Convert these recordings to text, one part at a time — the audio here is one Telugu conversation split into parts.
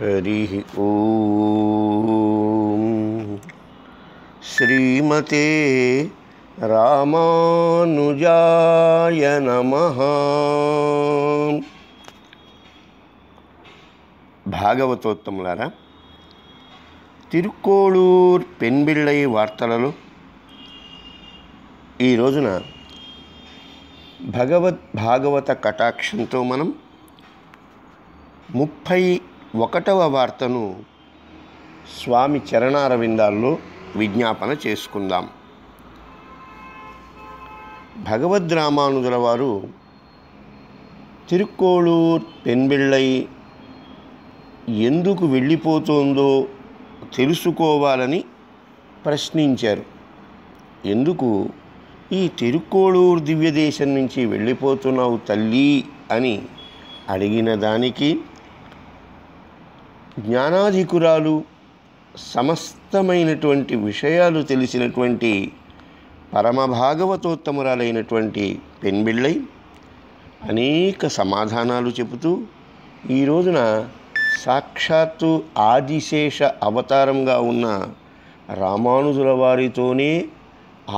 హరి శ్రీమతే రామానుజాయ నమ భాగవతోత్తములారా తిరుక్కోళూర్ పెన్బిళ్ళై వార్తలలో ఈ రోజున భగవద్ భాగవత కటాక్షంతో మనం ముప్పై ఒకటవ వార్తను స్వామి చరణారవిందాల్లో విజ్ఞాపన చేసుకుందాం భగవద్ రామానుజుల వారు తిరుక్కోళూర్ పెన్బిళ్ళై ఎందుకు వెళ్ళిపోతుందో తెలుసుకోవాలని ప్రశ్నించారు ఎందుకు ఈ తిరుక్కోళూరు దివ్యదేశం నుంచి వెళ్ళిపోతున్నావు తల్లి అని అడిగిన దానికి జ్ఞానాధికురాలు సమస్తమైనటువంటి విషయాలు తెలిసినటువంటి పరమభాగవతోత్తమురాలైనటువంటి పెన్బిళ్ళై అనేక సమాధానాలు చెబుతూ ఈ రోజున సాక్షాత్తు ఆదిశేష అవతారంగా ఉన్న రామానుజుల వారితోనే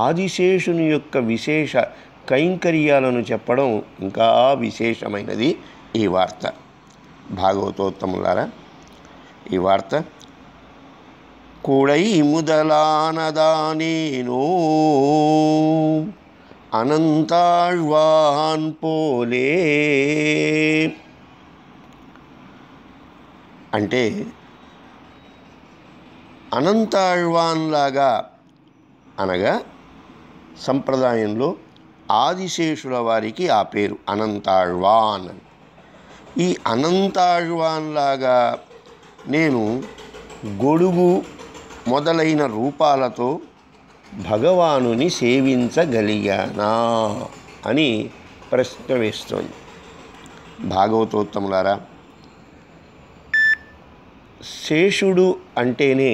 ఆదిశేషుని యొక్క విశేష కైంకర్యాలను చెప్పడం ఇంకా విశేషమైనది ఈ వార్త భాగవతోత్తములారా ఈ వార్త కూడై முதலானதானேனோ అనంతాళ్వాన్ పోలే అంటే లాగా అనగా సంప్రదాయంలో ఆదిశేషుల వారికి ఆ పేరు అనంతాళ్వాన్ ఈ లాగా నేను గొడుగు మొదలైన రూపాలతో భగవానుని సేవించగలిగానా అని ప్రశ్న వేస్తోంది భాగవతోత్తములారా శేషుడు అంటేనే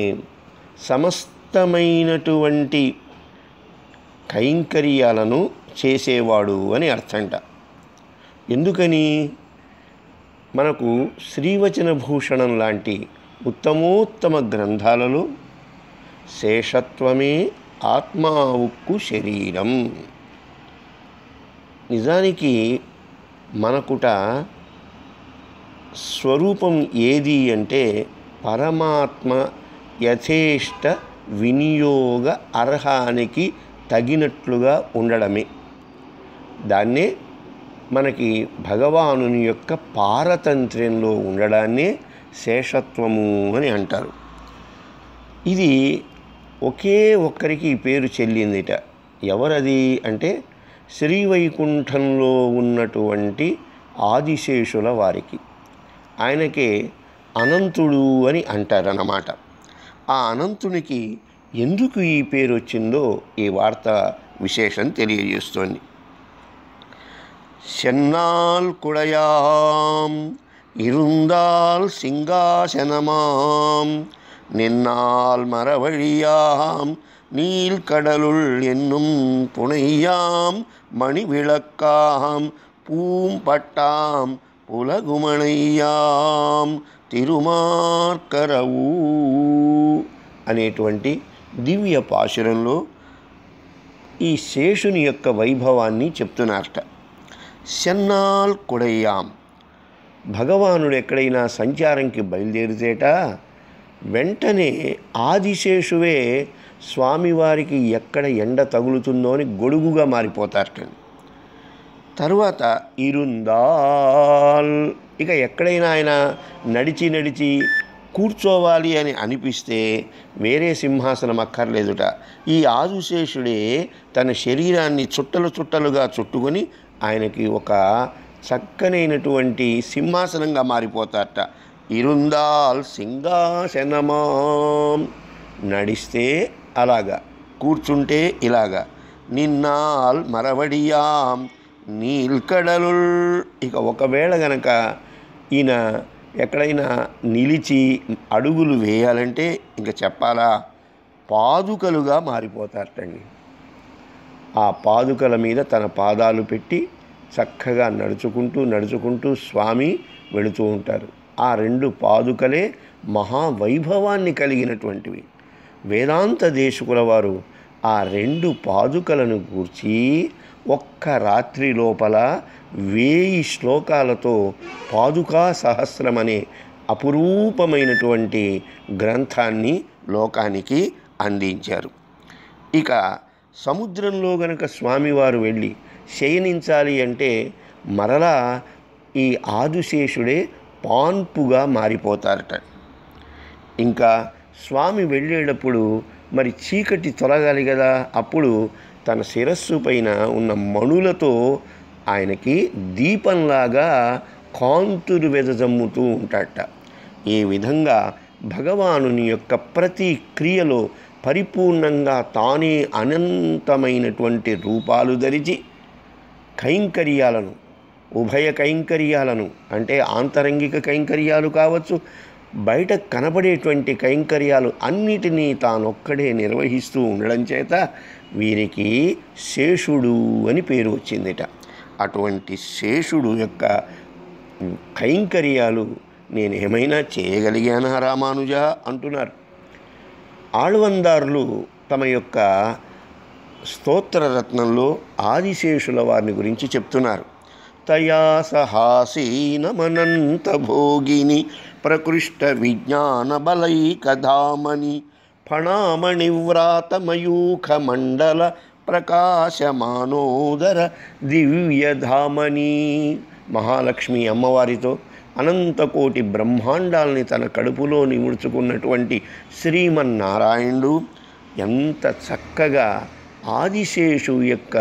సమస్తమైనటువంటి కైంకర్యాలను చేసేవాడు అని అర్థంట ఎందుకని మనకు శ్రీవచన భూషణం లాంటి ఉత్తమోత్తమ గ్రంథాలలో శేషత్వమే ఆత్మా ఉక్కు శరీరం నిజానికి మనకుట స్వరూపం ఏది అంటే పరమాత్మ యథేష్ట వినియోగ అర్హానికి తగినట్లుగా ఉండడమే దాన్నే మనకి భగవాను యొక్క పారతంత్ర్యంలో ఉండడాన్నే శేషత్వము అని అంటారు ఇది ఒకే ఒక్కరికి పేరు చెల్లిందిట ఎవరది అంటే శ్రీవైకుంఠంలో ఉన్నటువంటి ఆదిశేషుల వారికి ఆయనకే అనంతుడు అని అంటారన్నమాట ఆ అనంతునికి ఎందుకు ఈ పేరు వచ్చిందో ఈ వార్త విశేషం తెలియజేస్తోంది சென்னால் குடையாம் இருந்தால் சிங்காசனமாம் நின்னால் மரவழியாம் நீள்கடலுள் என்னும் புனையாம் மணிவிளக்காம் பூம்பட்டாம் పులగుమణయ్యాం తిరుమార్కరవు అనేటువంటి దివ్య పాశురంలో ఈ శేషుని యొక్క వైభవాన్ని చెప్తున్నారట సెన్నాల్ కుడయ్యాం భగవానుడు ఎక్కడైనా సంచారంకి బయలుదేరితేట వెంటనే ఆదిశేషువే స్వామివారికి ఎక్కడ ఎండ తగులుతుందో అని గొడుగుగా మారిపోతారట తరువాత ఇరుందాల్ ఇక ఎక్కడైనా ఆయన నడిచి నడిచి కూర్చోవాలి అని అనిపిస్తే వేరే సింహాసనం అక్కర్లేదుట ఈ ఆదుశేషుడే తన శరీరాన్ని చుట్టలు చుట్టలుగా చుట్టుకొని ఆయనకి ఒక చక్కనైనటువంటి సింహాసనంగా మారిపోతారట ఇరుందాల్ సింహాసనమా నడిస్తే అలాగా కూర్చుంటే ఇలాగా నిన్నాల్ మరవడియాం నీల్కడలు ఇక ఒకవేళ గనక ఈయన ఎక్కడైనా నిలిచి అడుగులు వేయాలంటే ఇంకా చెప్పాలా పాదుకలుగా మారిపోతారటండి ఆ పాదుకల మీద తన పాదాలు పెట్టి చక్కగా నడుచుకుంటూ నడుచుకుంటూ స్వామి వెళుతూ ఉంటారు ఆ రెండు పాదుకలే మహావైభవాన్ని కలిగినటువంటివి వేదాంత దేశకుల వారు ఆ రెండు పాదుకలను గూర్చి ఒక్క రాత్రి లోపల వేయి శ్లోకాలతో పాదుకా సహస్రమనే అపురూపమైనటువంటి గ్రంథాన్ని లోకానికి అందించారు ఇక సముద్రంలో గనక స్వామివారు వెళ్ళి శయనించాలి అంటే మరలా ఈ ఆదుశేషుడే పాన్పుగా మారిపోతారట ఇంకా స్వామి వెళ్ళేటప్పుడు మరి చీకటి తొలగాలి కదా అప్పుడు తన శిరస్సు పైన ఉన్న మణులతో ఆయనకి దీపంలాగా కాంతులు వెదజమ్ముతూ ఉంటాడట ఈ విధంగా భగవానుని యొక్క ప్రతి క్రియలో పరిపూర్ణంగా తానే అనంతమైనటువంటి రూపాలు ధరించి కైంకర్యాలను ఉభయ కైంకర్యాలను అంటే ఆంతరంగిక కైంకర్యాలు కావచ్చు బయట కనబడేటువంటి కైంకర్యాలు అన్నిటినీ తానొక్కడే నిర్వహిస్తూ ఉండడం చేత వీరికి శేషుడు అని పేరు వచ్చిందిట అటువంటి శేషుడు యొక్క కైంకర్యాలు నేనేమైనా చేయగలిగానా రామానుజ అంటున్నారు ఆళ్వందారులు తమ యొక్క స్తోత్రరత్నంలో ఆదిశేషుల వారిని గురించి చెప్తున్నారు తయా సహాసీనమనంత భోగిని ప్రకృష్ట విజ్ఞాన బలైకధామని మండల ప్రకాశమానోదర దివ్యధామని మహాలక్ష్మి అమ్మవారితో అనంతకోటి బ్రహ్మాండాలని తన కడుపులో నిముడుచుకున్నటువంటి శ్రీమన్నారాయణుడు ఎంత చక్కగా ఆదిశేషు యొక్క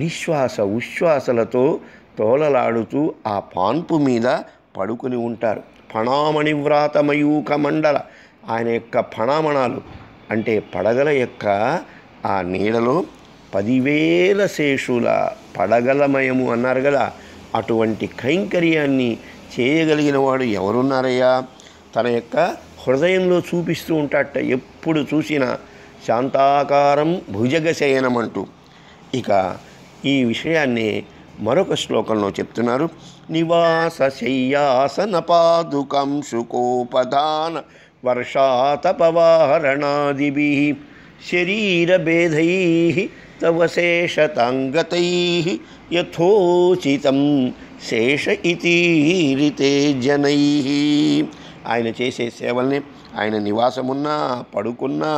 నిశ్వాస ఉశ్వాసలతో తోలలాడుతూ ఆ పాన్పు మీద పడుకుని ఉంటారు పణామణి వ్రాతమయూక మండల ఆయన యొక్క పణామణాలు అంటే పడగల యొక్క ఆ నీడలో పదివేల శేషుల పడగలమయము అన్నారు కదా అటువంటి కైంకర్యాన్ని చేయగలిగిన వాడు ఎవరున్నారయ్యా తన యొక్క హృదయంలో చూపిస్తూ ఉంటాట ఎప్పుడు చూసినా శాంతాకారం భుజగశయనం అంటూ ఇక ఈ విషయాన్ని మరొక శ్లోకంలో చెప్తున్నారు నివాస శయ్యాసన పాదుకం శుకోపధాన శరీర భేదై तवशेषताङ्गतैः యథోచితం శేష ఇతీరితే జనై ఆయన చేసే సేవల్ని ఆయన నివాసమున్నా పడుకున్నా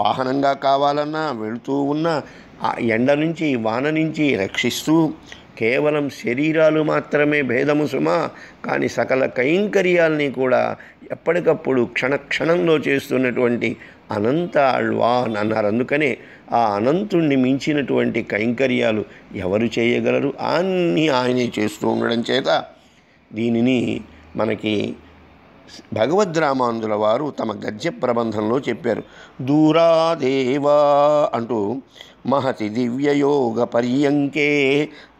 వాహనంగా కావాలన్నా వెళుతూ ఉన్నా ఆ ఎండ నుంచి వాన నుంచి రక్షిస్తూ కేవలం శరీరాలు మాత్రమే భేదము సుమ కానీ సకల కైంకర్యాల్ని కూడా ఎప్పటికప్పుడు క్షణక్షణంలో చేస్తున్నటువంటి అనంత అల్వాన్ అన్నారు అందుకనే ఆ అనంతుణ్ణి మించినటువంటి కైంకర్యాలు ఎవరు చేయగలరు అన్నీ ఆయనే చేస్తూ ఉండడం చేత దీనిని మనకి భగవద్రామాందుల వారు తమ గద్య ప్రబంధంలో చెప్పారు దూరాదేవా అంటూ మహతి దివ్యయోగ పర్యంకే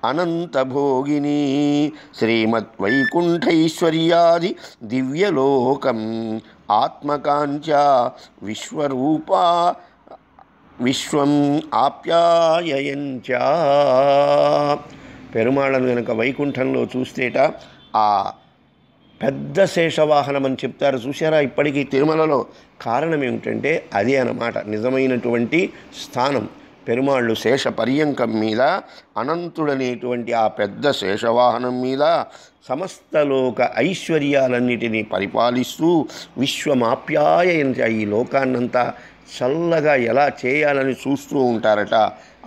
అనంతభోగిని శ్రీమద్వైకుంఠైశ్వర్యాది దివ్యలోకం ఆత్మకాంచ విశ్వరూప విశ్వం ఆప్యాయంచ పెరుమాళను కనుక వైకుంఠంలో చూస్తేట ఆ పెద్ద శేషవాహనం అని చెప్తారు చూసారా ఇప్పటికీ తిరుమలలో కారణం ఏమిటంటే అదే అన్నమాట నిజమైనటువంటి స్థానం పెరుమాళ్ళు శేష పర్యంకం మీద అనంతుడనేటువంటి ఆ పెద్ద శేషవాహనం మీద సమస్తలోక ఐశ్వర్యాలన్నిటినీ పరిపాలిస్తూ విశ్వమాప్యాయ ఈ లోకాన్నంతా చల్లగా ఎలా చేయాలని చూస్తూ ఉంటారట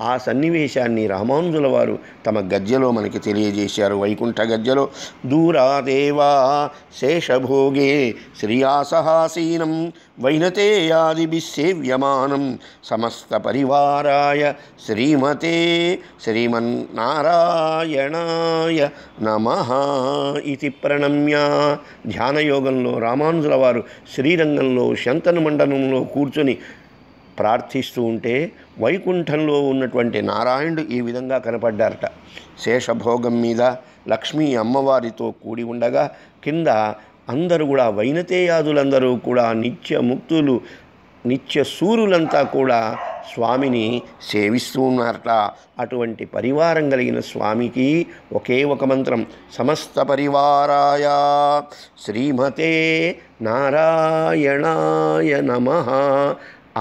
ఆ సన్నివేశాన్ని రామానుజుల వారు తమ గద్యలో మనకి తెలియజేశారు వైకుంఠ గద్యలో దూరాదేవా శేషభోగే శ్రియాసహాసీనం వైనతేయాదిభి సేవ్యమానం సమస్త పరివారాయ శ్రీమతే శ్రీమన్నారాయణాయ నమ ఇది ప్రణమ్య ధ్యానయోగంలో రామానుజుల వారు శ్రీరంగంలో శంతను మండలంలో కూర్చొని ప్రార్థిస్తూ ఉంటే వైకుంఠంలో ఉన్నటువంటి నారాయణుడు ఈ విధంగా కనపడ్డారట శేషభోగం మీద లక్ష్మీ అమ్మవారితో కూడి ఉండగా కింద అందరూ కూడా వైనతేయాదులందరూ కూడా నిత్య ముక్తులు నిత్య సూర్యులంతా కూడా స్వామిని సేవిస్తూ ఉన్నారట అటువంటి పరివారం కలిగిన స్వామికి ఒకే ఒక మంత్రం సమస్త పరివారాయ శ్రీమతే నారాయణాయ నమ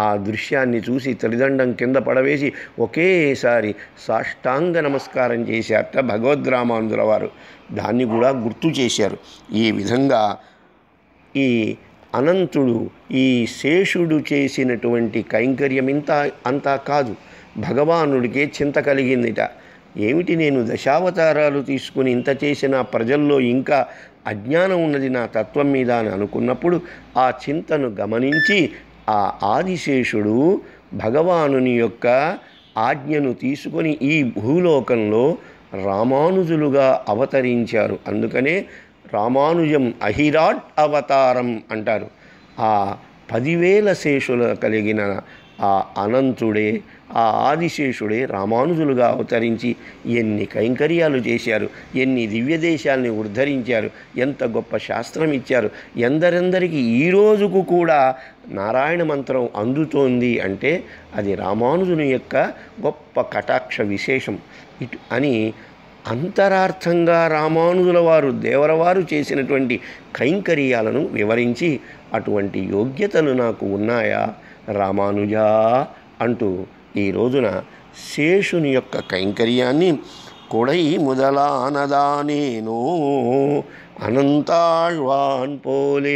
ఆ దృశ్యాన్ని చూసి తలిదండం కింద పడవేసి ఒకేసారి సాష్టాంగ నమస్కారం చేశారట భగవద్రామానుల వారు దాన్ని కూడా గుర్తు చేశారు ఈ విధంగా ఈ అనంతుడు ఈ శేషుడు చేసినటువంటి కైంకర్యం ఇంత అంతా కాదు భగవానుడికే చింత కలిగిందిట ఏమిటి నేను దశావతారాలు తీసుకుని ఇంత చేసిన ప్రజల్లో ఇంకా అజ్ఞానం ఉన్నది నా తత్వం మీద అని అనుకున్నప్పుడు ఆ చింతను గమనించి ఆ ఆదిశేషుడు భగవానుని యొక్క ఆజ్ఞను తీసుకొని ఈ భూలోకంలో రామానుజులుగా అవతరించారు అందుకనే రామానుజం అహిరాట్ అవతారం అంటారు ఆ పదివేల శేషుల కలిగిన ఆ అనంతుడే ఆ ఆదిశేషుడే రామానుజులుగా అవతరించి ఎన్ని కైంకర్యాలు చేశారు ఎన్ని దివ్య దేశాలని ఉద్ధరించారు ఎంత గొప్ప శాస్త్రం ఇచ్చారు ఎందరందరికీ ఈ రోజుకు కూడా నారాయణ మంత్రం అందుతోంది అంటే అది రామానుజుని యొక్క గొప్ప కటాక్ష విశేషం ఇటు అని అంతరార్థంగా రామానుజుల వారు దేవరవారు చేసినటువంటి కైంకర్యాలను వివరించి అటువంటి యోగ్యతలు నాకు ఉన్నాయా రామానుజా అంటూ ఈ రోజున శేషుని యొక్క కైంకర్యాన్ని కొడై నేను అనంతాళ్వాన్ పోలే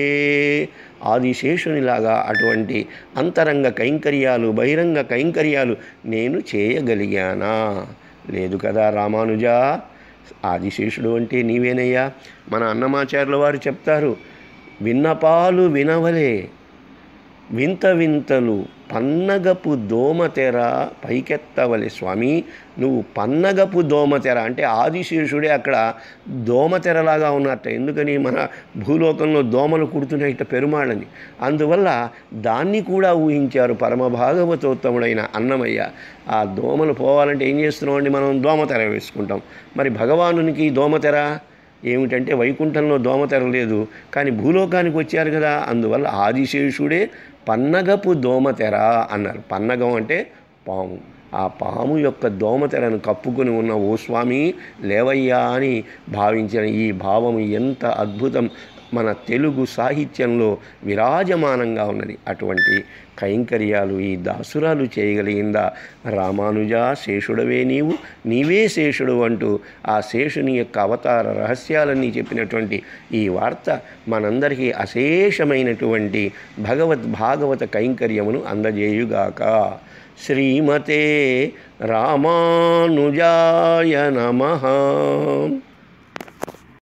ఆదిశేషునిలాగా అటువంటి అంతరంగ కైంకర్యాలు బహిరంగ కైంకర్యాలు నేను చేయగలిగానా లేదు కదా రామానుజ ఆదిశేషుడు అంటే నీవేనయ్యా మన అన్నమాచార్యుల వారు చెప్తారు విన్నపాలు వినవలే వింత వింతలు పన్నగపు దోమతెర పైకెత్తవలే స్వామి నువ్వు పన్నగపు దోమతెర అంటే ఆదిశేషుడే అక్కడ దోమతెరలాగా ఉన్నట్ట ఎందుకని మన భూలోకంలో దోమలు కుడుతున్నాయి ఇట్ట అందువల్ల దాన్ని కూడా ఊహించారు పరమ భాగవతోత్తముడైన అన్నమయ్య ఆ దోమలు పోవాలంటే ఏం చేస్తున్నామండి మనం దోమతెర వేసుకుంటాం మరి భగవానునికి దోమతెర ఏమిటంటే వైకుంఠంలో దోమ లేదు కానీ భూలోకానికి వచ్చారు కదా అందువల్ల ఆదిశేషుడే పన్నగపు దోమతెర అన్నారు పన్నగం అంటే పాము ఆ పాము యొక్క దోమతెరను కప్పుకొని ఉన్న ఓ స్వామి లేవయ్యా అని భావించిన ఈ భావం ఎంత అద్భుతం మన తెలుగు సాహిత్యంలో విరాజమానంగా ఉన్నది అటువంటి కైంకర్యాలు ఈ దాసురాలు చేయగలిగిందా రామానుజ శేషుడవే నీవు నీవే శేషుడు అంటూ ఆ శేషుని యొక్క అవతార రహస్యాలన్నీ చెప్పినటువంటి ఈ వార్త మనందరికీ అశేషమైనటువంటి భాగవత కైంకర్యమును అందజేయుగాక శ్రీమతే రామానుజాయ నమ